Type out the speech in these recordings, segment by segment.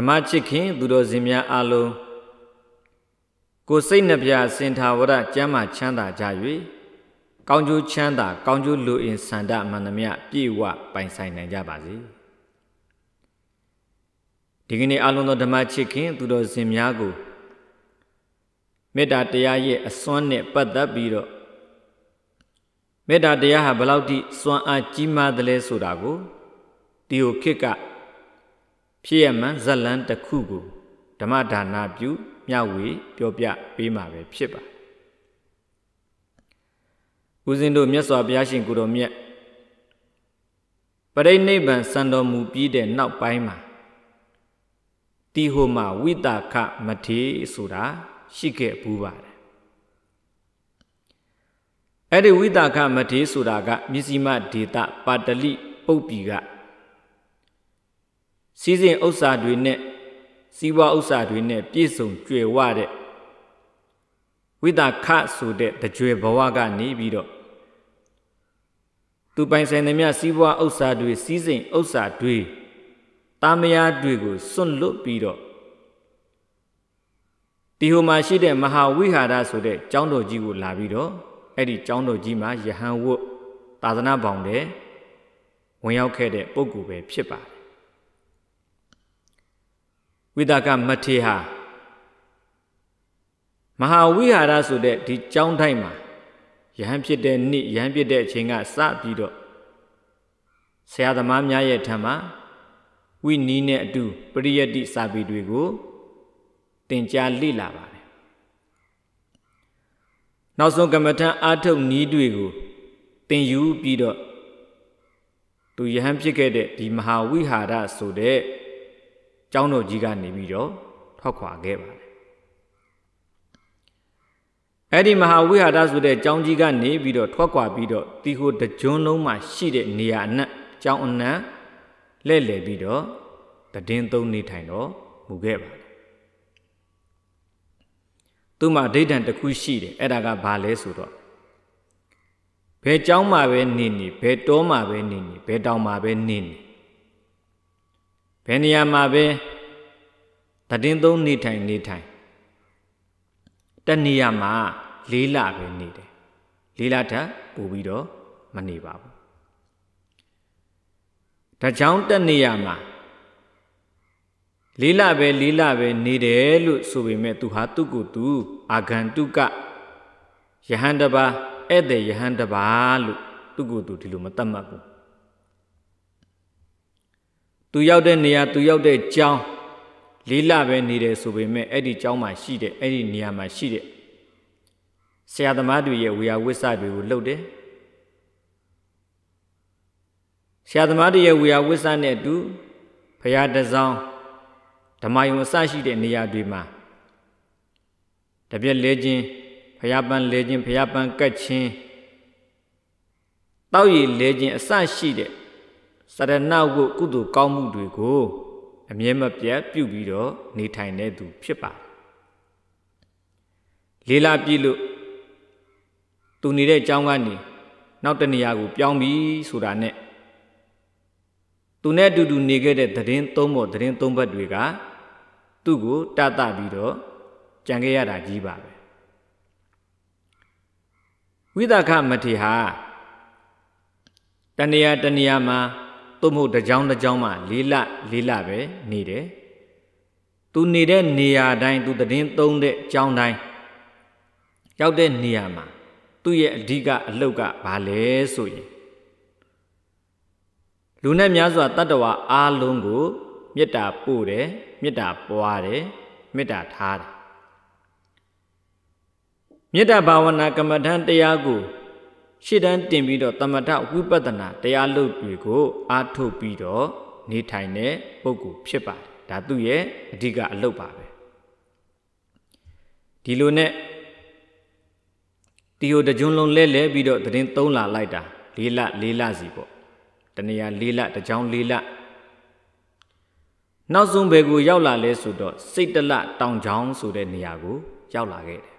ဓမ္မချစ်ခင်သူတော်စင်များအလုံးကိုစိတ်နှပြစင်ထာဝရကျမ်းမှချမ်းသာကြ၍ကောင်းကျိုးချမ်းသာ ကောင်းကျိုးလူအင်ဆန္ဒမှန်သမျှပြည့်ဝပိုင်ဆိုင်နိုင်ကြပါစေဒီကနေ့အလုံးသောဓမ္မချစ်ခင်သူတော်စင်များကိုမေတ္တာတရားရဲ့အစွမ်းနဲ့ပတ်သက်ပြီးတော့မေတ္တာတရားဟာဘလောက်ထိစွမ်းအားကြီးမားသလဲဆိုတာကိုဒီဟိုခေတ်ကဖြစ်ရမှန်ဇက်လန်းတစ်ခုကိုဓမ္မဒါနာပြုမျှဝေ ပြောပြပေးမှာပဲဖြစ်ပါဦးဇင်းတို့မြတ်စွာဘုရားရှင်ကိုတော်မြတ်ပရိနိဗ္ဗာန်စံတော်မူပြီးတဲ့နောက်ပိုင်းမှာတိဟိုမှာဝိတာခမထေဆိုတာ ရှိခဲ့ဘူးပါတယ်အဲ့ဒီဝိတာခမထေဆိုတာကမြစ္စည်းမဒေတာပါတလိပုတ်ပြီကစီးစဉ်ဥစ္စာတွေနဲ့စီးပွားဥစ္စာတွေနဲ့ပြည့်စုံကြွယ်ဝတဲ့ဝိတာခဆိုတဲ့တကြွယ်ဘဝကနေပြီးတော့သူပိုင်ဆိုင်သမျှစီးပွားဥစ္စာတွေစီးစိမ်ဥစ္စာတွေတာမယာတွေကိုစွန့်လွတ်ပြီးတော့ဒီဟိုမှာရှိတဲ့မဟာဝိဟာရဆိုတဲ့ကျောင်းတော်ကြီးကိုလာပြီးတော့အဲ့ဒီကျောင်းတော်ကြီးမှာယဟန်ဝတ်သာသနာပေါင်းတဲ့ဝင်ရောက်ခဲ့တဲ့ပုဂ္ဂိုလ်ပဲဖြစ်ပါတယ်ဝိတာကမထေဟာမဟာဝိဟာရဆိုတဲ့ဒီကျောင်းတိုင်းမှာယဟန်ဖြစ်တဲ့နေ့ယဟန်ဖြစ်တဲ့အချိန်ကစပြီးတော့ဆရာသမားများရဲ့ထံမှာဝိနည်းနဲ့အတူပရိယတ္တိစာပေတွေကို သင်ကြားလေ့လာပါတယ်။နောက်ဆုံးကမ္မထံအာထုတ်နည်းတွေကို သင်ယူပြီးတော့သူယဟန်ဖြစ်ခဲ့တဲ့ဒီမဟာဝိဟာရဆိုတဲ့ကျောင်းတော်ကြီးကနေပြီးတော့ထွက်ခွာခဲ့ပါတယ်အဲ့ဒီမဟာဝိဟာရဆိုတဲ့ကျောင်းကြီးကနေပြီးတော့ထွက်ခွာပြီးတော့တီဟိုတကြွန်းလုံးမှာရှိတဲ့နေရာအနက်ကျောင်းအနက်လှည့်လည်ပြီးတော့တည်င်းသုံးနေထိုင်တော့မူခဲ့ပါတယ်သူ့မှာဒိဋ္ဌံတစ်ခုရှိတယ်အဲ့ဒါကဘာလဲဆိုတော့ဘယ်ကျောင်းမှာပဲနေနေဘယ်တောမှာပဲနေနေဘယ်တောင်မှာပဲနေနေဘယ်နေရာမှာပဲတည်င်းသုံးနေထိုင် နေထိုင်တနေရာမှာလေးလပဲနေတယ်လေးလထပ်ပို့ပြီးတော့မနေပါဘူးဒါကြောင့်တနေရာမှာလေးလပဲလေးလပဲနေတယ်လို့ဆိုပေမဲ့သူဟာသူ့ကိုယ်သူအာဂန္တုကယဟန်တပါဧည့်သည်ယဟန်တပါလို့သူ့ကိုယ်သူဒီလိုမသတ်မှတ်ဘူးသူရောက်တဲ့နေရာသူရောက်တဲ့ကျောင်းလေးလပဲနေတယ်ဆိုပေမဲ့အဲ့ဒီကျောင်းမှာရှိတဲ့အဲ့ဒီနေရာမှာရှိတဲ့ဆရာသမားတွေရဲ့ဝေယဝိစ္စတွေကိုလှုပ်တယ်ဆရာသမားတွေရဲ့ဝေယဝိစ္စနဲ့အတူဘုရားတဆောင်ဓမ္မယုံအစရှိတဲ့နေရာတွေမှာတပြက်လဲခြင်းဘုရားပန်းလဲခြင်းဘုရားပန်းကတ်ခြင်းတောက်ရည်လဲခြင်းအစရှိတဲ့စရဏဝုကုသိုလ်ကောင်းမှုတွေကို အမြဲမပြတ်ပြုပြီးတော့နေထိုင်တဲ့သူ ဖြစ်ပါတယ်။လေးလာပြည့်လို့သူနေတဲ့အကြောင်းကနေနောက်တနေရာကို ပြောင်းပြီးဆိုတာနဲ့သူနဲ့အတူတူနေခဲ့တဲ့သတင်းသုံးဖို့သတင်းသုံးဘက်တွေကသူ့ကိုတတ်တပြီးတော့ကြံခဲ့ရတာကြီးပါပဲဝိသကမထေဟာတဏှာတဏှာမှာသို့မဟုတ်တစ်ကြောင်းတစ်ကြောင်းမှလေးလလေးလပဲနေတယ်။ तू နေတဲ့နေရာတိုင်း तू တည်င်းသုံးတဲ့ကြောင်းတိုင်းရောက်တဲ့နေရာမှာသူ့ရဲ့အဓိကအလုတ်ကဘာလဲဆိုရင်လူနဲ့များစွာတတ္တဝါအားလုံးကိုမေတ္တာပို့တယ်မေတ္တာပွားတယ်မေတ္တာထားတယ်မေတ္တာဘာဝနာကမ္မဋ္ဌာန်းတရားကိုရှေ့တန်းတင်ပြီးတော့တမထဝိပဿနာတရားလုပ်တွေကို အားထုတ်ပြီးတော့နေထိုင်တဲ့ပုဂ္ဂိုလ်ဖြစ်ပါတယ်ဒါသူ့ရဲ့အဓိကအလုပ်ပါပဲဒီလိုနဲ့တီယိုတကြွလုံးလဲလဲပြီးတော့သတင်းသုံးလာလိုက်တာလေးလလေးလစီပေါ့တနေရာလေးလတကြောင်လေးလနောက်ဆုံးဘယ်ကိုရောက်လာလဲဆိုတော့စိတ်တလတောင်ချောင်းဆိုတဲ့နေရာကိုရောက်လာခဲ့တယ်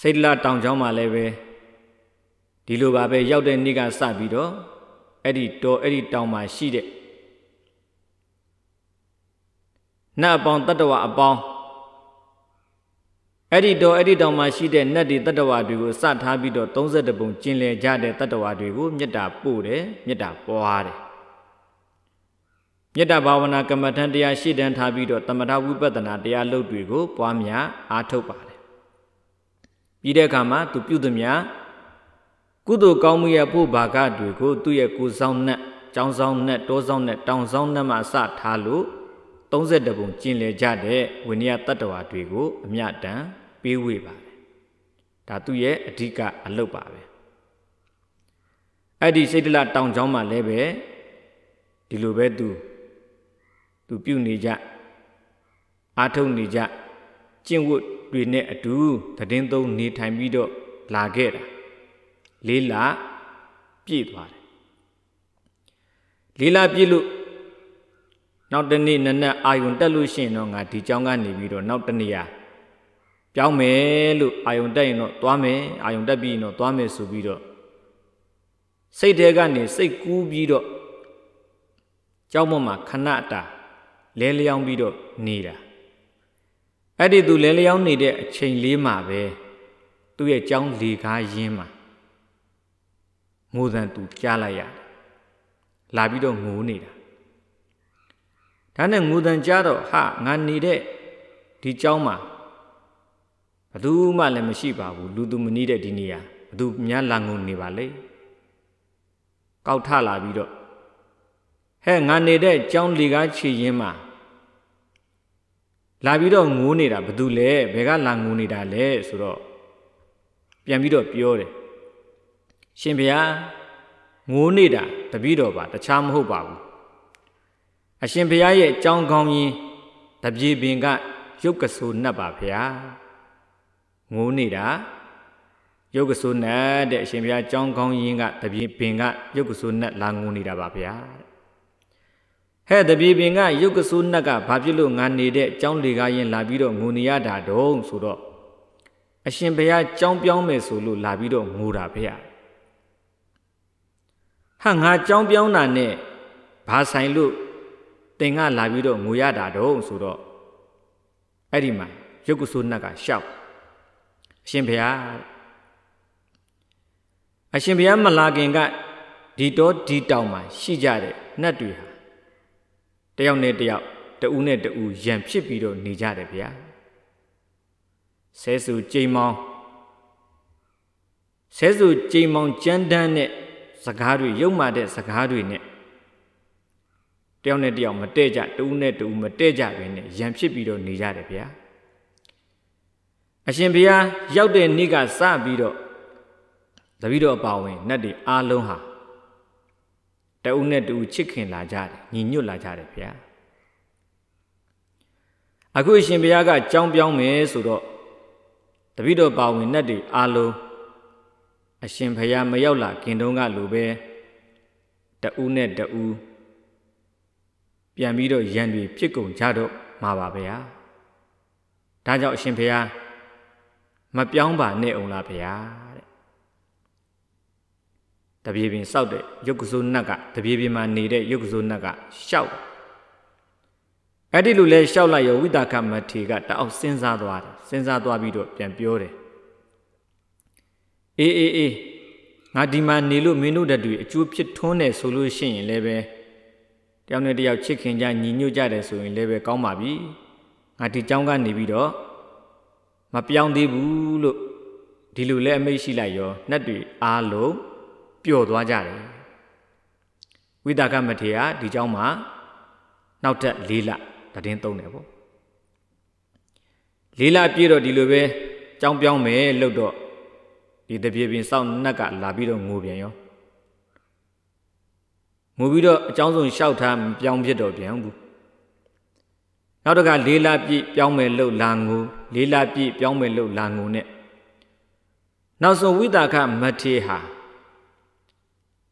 စိတ်လတောင်ချောင်းမှာလည်းပဲဒီလိုပါပဲရောက်တဲ့နေ့ကစပြီးတော့အဲ့ဒီတော်အဲ့ဒီတောင်မှာရှိတဲ့နတ်အပေါင်းတတ္တဝအပေါင်းအဲ့ဒီတော်အဲ့ဒီတောင်မှာရှိတဲ့နတ်ဒီတတ္တဝတွေကိုစထားပြီးတော့32ပုံကျင်လည်ကြတဲ့တတ္တဝတွေကိုမေတ္တာပို့တယ်မေတ္တာပွားတယ်မေတ္တာဘာဝနာကမ္မထံတရားရှိတန်းထားပြီးတော့တမထဝိပဿနာတရားလုပ်တွေကိုပွားများအားထုတ်ပါတယ်ပြီးတဲ့အခါမှာသူပြုသည်များကုသိုလ်ကောင်းမှုရဲ့ဖို့ဘာကတွေကိုသူ့ရဲ့ကိုယ်ဆောင်နဲ့ကြောင်းဆောင်နဲ့တောဆောင်နဲ့တောင်ဆောင်နဲ့မှစထားလို့32ပုံကျင်လည်ကြတဲ့ဝိနည်းတတ္တဝါတွေကိုအမြတမ်းပေးဝေပါတယ်။ဒါသူ့ရဲ့အဓိကအလုပ်ပါပဲ။အဲ့ဒီစိတ်တလတောင်ချောင်းမှာလည်းပဲဒီလိုပဲသူသူပြုနေကြအာထုံနေကြကျင့်ဝတ်တွေနဲ့အတူသတင်းသုံးနေထိုင်ပြီးတော့လာခဲ့တာလေးလပြည့်သွားတယ်လေးလပြည့်လို့နောက်တနေ့နနက်အာယုန်တက်လို့ရှိရင်တော့ငါဒီကြောင်းကနေပြီးတော့နောက်တနေ့ရပြောင်းမယ်လို့အာယုန်တက်ရင်တော့သွားမယ်အာယုန်တက်ပြီးရင်တော့သွားမယ်ဆိုပြီးတော့စိတ်ထဲကနေစိတ်ကူးပြီးတော့ကြောင်းပေါ်မှာခဏတာလဲလျောင်းပြီးတော့နေတာအဲ့ဒီသူလဲလျောင်းနေတဲ့အချိန်လေးမှာပဲသူ့ရဲ့ကြောင်းလေကားရင်းမှာငိုစံသူကြားလိုက်ရလာပြီးတော့ငိုနေတာဒါနဲ့ငိုစံကြားတော့ဟာငါနေတဲ့ဒီကြောင်းမှာဘသူမှလည်းမရှိပါဘူးလူသူမနည်းတဲ့ဒီနေရာဘသူများလာငုံနေပါလေကောက်ထလာပြီးတော့ဟဲ့ငါနေတဲ့ကြောင်းလေကားခြေရင်းမှာလာပြီးတော့ငိုးနေတာဘသူလဲဘယ်ကလာငိုးနေတာလဲဆိုတော့ပြန်ပြီးတော့ပြောတယ်ရှင်ဘုရားငိုးနေတာတပည့်တော်ပါတခြားမဟုတ်ပါဘူးအရှင်ဘုရားရဲ့အကြောင်းကောင်းရင်တပြေပင်ကရုပ်ကဆူနှက်ပါဗျာငိုးနေတာရုပ်ကဆူနှက်တဲ့အရှင်ဘုရားအကြောင်းကောင်းရင်ကတပြေပင်ကရုပ်ကဆူနှက်လာငိုးနေတာပါဗျာဟဲ့တပြေပင်ကရုပ်ကဆိုးနတ်ကဘာဖြစ်လို့ငါနေတဲ့အကြောင်းလေကားရင်လာပြီးတော့ငိုနေရတာတုံးဆိုတော့အရှင်ဘုရားကြောင်းပြောင်းမယ်ဆိုလို့လာပြီးတော့ငိုတာဖေရဟာငါကြောင်းပြောင်းတာနဲ့ဘာဆိုင်လို့တင်ကလာပြီးတော့ငိုရတာတုံးဆိုတော့အဲ့ဒီမှာရုပ်ကဆိုးနတ်ကရှောက်အရှင်ဘုရားအရှင်ဘုရားမလာခင်ကဒီတော့ဒီတောင်မှာရှိကြတဲ့နတ်တွေဟာတယောက်နဲ့တယောက်တူးနဲ့တူးရံဖြစ်ပြီးတော့နေကြတယ်ဗျာဆဲဆူကြိမ်မောင်းဆဲဆူကြိမ်မောင်းကြမ်းတမ်းတဲ့စကားတွေရုပ်မာတဲ့စကားတွေနဲ့တယောက်နဲ့တယောက်မတည့်ကြတူးနဲ့တူးမတည့်ကြပဲနဲ့ရံဖြစ်ပြီးတော့နေကြတယ်ဗျာအရှင်ဘုရား ရောက်တဲ့နေ့ကစပြီးတော့တပည့်တော်အပါဝင်နတ်တွေအားလုံးဟာတအုပ်နဲ့တူချစ်ခင်လာကြတယ်ညီညွတ်လာကြတယ်ဗျာအခုအရှင်ဘုရားက ကြောင်းပြောင်းမယ်ဆိုတော့တပိတော့ပါဝင်တဲ့တွေအားလုံးအရှင်ဘုရားမရောက်လာခင်တုန်းကလိုပဲတအုပ်နဲ့တအုပ်ပြန်ပြီးတော့ရန်တွေဖြစ်ကုန်ကြတော့မှာပါဗျာဒါကြောင့်အရှင်ဘုရားမပြောင်းပါနဲ့အောင်လားဗျာတဲ့တပြေပင်စောက်တဲ့ရုပ်ကစိုးနတ်ကတပြေပင်မှာနေတဲ့ရုပ်ကစိုးနတ်ကရှောက်အဲ့ဒီလိုလဲရှောက်လိုက်ရောဝိတာခမထေကတအောင်စဉ်းစားသွားတယ်စဉ်းစားသွားပြီးတော့ပြန်ပြောတယ်အေးအေးအေးငါဒီမှာနေလို့မင်းတို့တူအကျိုးဖြစ်ထွန်းတယ်ဆိုလို့ရှိရင်လည်းပဲတယောက်နဲ့တယောက်ချစ်ခင်ကြညီညွတ်ကြတယ်ဆိုရင်လည်းပဲကောင်းပါပြီငါဒီเจ้าကနေပြီးတော့မပြောင်းသေးဘူးလို့ဒီလိုလဲအမိတ်ရှိလိုက်ရောနှက်တွေအားလုံးပျော်သွားကြတယ်ဝိတာကမထေရဒီเจ้าမှာနောက်ထပ်၄လတည်င်းသုံးတယ်ပေါ့၄လပြည့်တော့ဒီလိုပဲကြောင်းပြောင်းမယ်လို့တော့ဒီတပြေပင်စောင့်နှက်ကလာပြီးတော့ငိုပြန်ရောငိုပြီးတော့အကြောင်းစုံလျှောက်ထားပြောင်းဖြစ်တော့ပြန်ဘူးနောက်တကလေးလာပြည့်ပြောင်းမယ်လို့လာငိုလေးလာပြည့်ပြောင်းမယ်လို့လာငိုနဲ့နောက်ဆုံးဝိတာခမထေဟာ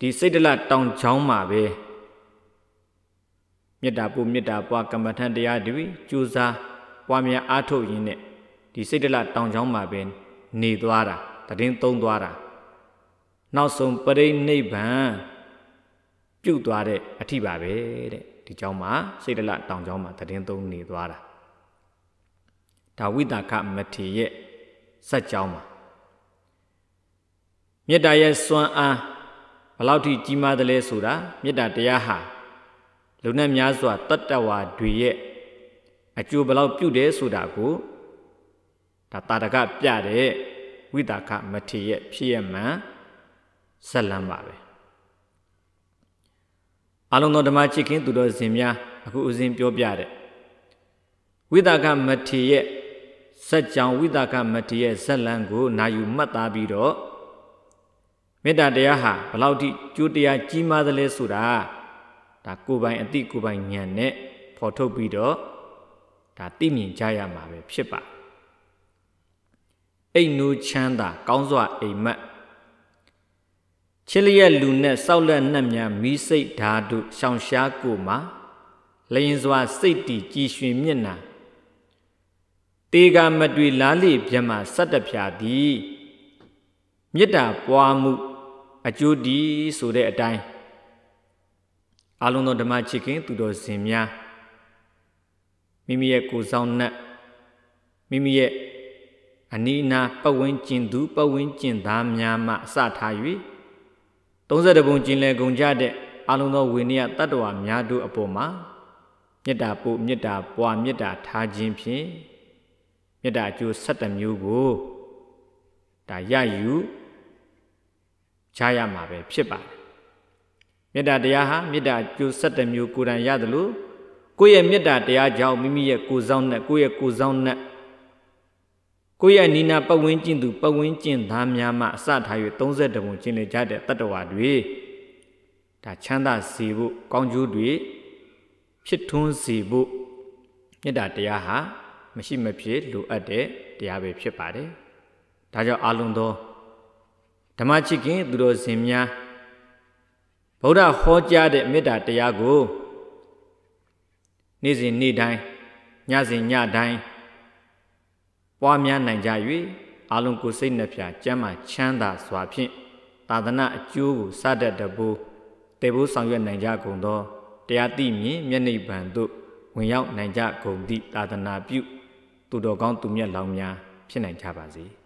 ဒီစိတ်တလတောင်ချောင်းမှာပဲမေတ္တာပို့မေတ္တာပွားကမ္မထံတရားတွေကြိုးစားပွားများအားထုတ်ရင်းနဲ့ဒီစိတ်တလတောင်ချောင်းမှာပဲနေသွားတာတည်င်းသုံးသွားတာနောက်ဆုံးပရိနိဗ္ဗာန်ပြုတ်သွားတဲ့အထိပါပဲတဲ့ဒီเจ้าမှာစိတ်တလတောင်เจ้าမှာတည်င်းသုံးနေသွားတာဒါဝိတာခမထေရဲ့စัจเจ้าမှာမေတ္တာရဲ့စွမ်းအားဘလောက်ထိကြီးမားသလဲဆိုတာမေတ္တာတရားဟာလုံနဲ့များစွာတတ္တဝါတွေရဲ့အကျိုးဘလောက်ပြုတယ်ဆိုတာကိုဒါတာတကပြတဲ့ဝိတာခမထေရဲ့ဖြစ်ရမှန်ဇလံပါပဲအလုံးသောဓမ္မချစ်ခင်သူတော်စင်များအခုဦးစင်ပြောပြတဲ့ဝိတာခမထေရဲ့စัจ जान ဝိတာခမထေရဲ့ဇလံကို나ယူမှတ်သားပြီးတော့မေတ္တာတရားဟာဘလောက်ထိကျိုးတရားကြီးမားသလဲဆိုတာဒါကိုယ်ပိုင်အတိကိုယ်ပိုင်ဉာဏ်နဲ့ဖော်ထုတ်ပြီးတော့ဒါသိမြင်ကြရမှာပဲဖြစ်ပါအိမ်နူချမ်းသာကောင်းစွာအိမ်မက်ချစ်လျက်လူနဲ့စောက်လက်နှက်များမိစိတ်ဓာတုရှောင်ရှားကိုမှာလျင်စွာစိတ်တည်ကြည်ရွှင်မျက်နှာတေကာမတွေ့လားလိမြမဆတ်တဖြာသည်မေတ္တာပွားမှုအကျိုးဒီဆိုတဲ့အတိုင်းအလုံးစုံဓမ္မချစ်ခင် သူတော်စင်များမိမိရဲ့ကိုယ်ဆောင်နှက်မိမိရဲ့အနိနာပဝင်းကျင်သူပဝင်းကျင်သားများမှအစထား၍32ပုံကျင်လည်ကုန်ကြတဲ့အလုံးသောဝိနည်းတတ္တဝါများတို့အပေါ်မှာမေတ္တာပို့မေတ္တာပွားမေတ္တာထားခြင်းဖြင့်မေတ္တာအကျိုး7မျိုးကိုဒါရယူရရမှာပဲဖြစ်ပါတယ်မေတ္တာတရားဟာမေတ္တာကျိုးဆက်တဲ့မျိုးကိုယ်တိုင်ရသလိုကိုယ့်ရဲ့မေတ္တာတရားကြောင့်မိမိရဲ့ကိုယ်ဆောင်နဲ့ကိုယ့်ရဲ့ကိုယ်ဆောင်နဲ့ကိုယ့်ရဲ့နိနာပဝင်းကျင့်သူပဝင်းကျင့်သားများမှအစထား၍30ဘုံကျင့်လေကြတဲ့တတ္တဝါတွေဒါချမ်းသာစေဖို့ကောင်းကျိုးတွေဖြစ်ထွန်းစေဖို့မေတ္တာတရားဟာမရှိမဖြစ်လိုအပ်တဲ့တရားပဲဖြစ်ပါတယ်။ဒါကြောင့်အလုံးသောဓမ္မချစ်ခင်သူတော်စင်များဗုဒ္ဓဟောကြားတဲ့မေတ္တာတရားကိုနေ့စဉ်နေ့တိုင်းညစဉ်ညတိုင်းပွားများနိုင်ကြ၍အလုံးကိုစိတ်နှဖျားကျမ်းမာချမ်းသာစွာဖြင့်သာသနာအကျိုးကိုစတတ်တဘူတေဘူးဆောင်ရွက်နိုင်ကြကုန်သောတရားသိမြင်မျက်နှိပ်ပံသို့ဝင်ရောက်နိုင်ကြကုန်သည့်သာသနာပြုသူတော်ကောင်းသူမြတ်လောင်းများဖြစ်နိုင်ကြပါစေ။